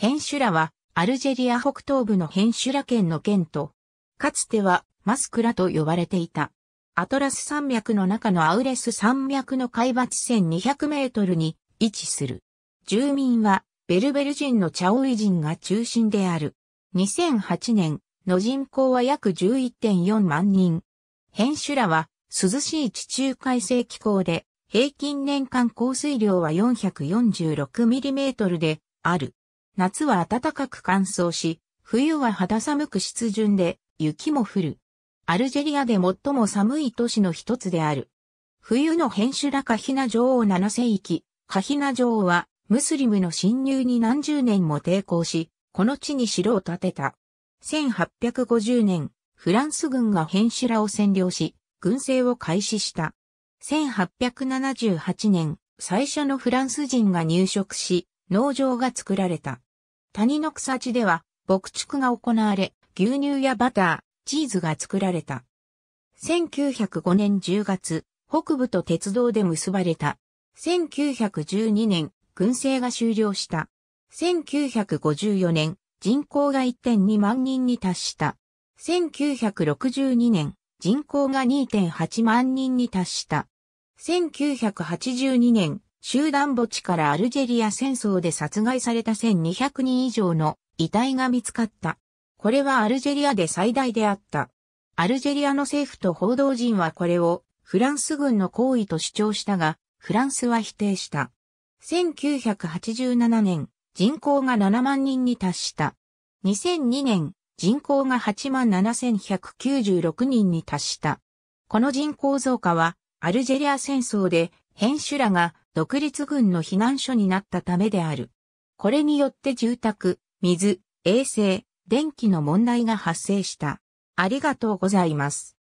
ヘンシュラは、アルジェリア北東部のヘンシュラ県の県と、かつてはマスクラと呼ばれていた。アトラス山脈の中のアウレス山脈の海抜1200メートルに位置する。住民はベルベル人のチャオイ人が中心である。2008年の人口は約11.4万人。ヘンシュラは涼しい地中海性気候で平均年間降水量は446ミリメートルである。夏は暖かく乾燥し、冬は肌寒く湿潤で雪も降る。アルジェリアで最も寒い都市の一つである。冬の編集ラカヒナ女王7世紀、カヒナ女王はムスリムの侵入に何十年も抵抗し、この地に城を建てた。1850年、フランス軍がヘンシュラを占領し、軍政を開始した。1878年、最初のフランス人が入植し、農場が作られた。谷の草地では牧畜が行われ、牛乳やバター、チーズが作られた。1905年10月、北部と鉄道で結ばれた。1912年、軍政が終了した。1954年、人口が1.2万人に達した。1962年、人口が2.8万人に達した。1982年、集団墓地からアルジェリア戦争で殺害された1200人以上の遺体が見つかった。これはアルジェリアで最大であった。アルジェリアの政府と報道陣はこれをフランス軍の行為と主張したが、フランスは否定した。1987年、人口が7万人に達した。2002年、人口が87,196人に達した。この人口増加は、アルジェリア戦争で編集らが独立軍の避難所になったためである。これによって住宅、水、衛生、電気の問題が発生した。ありがとうございます。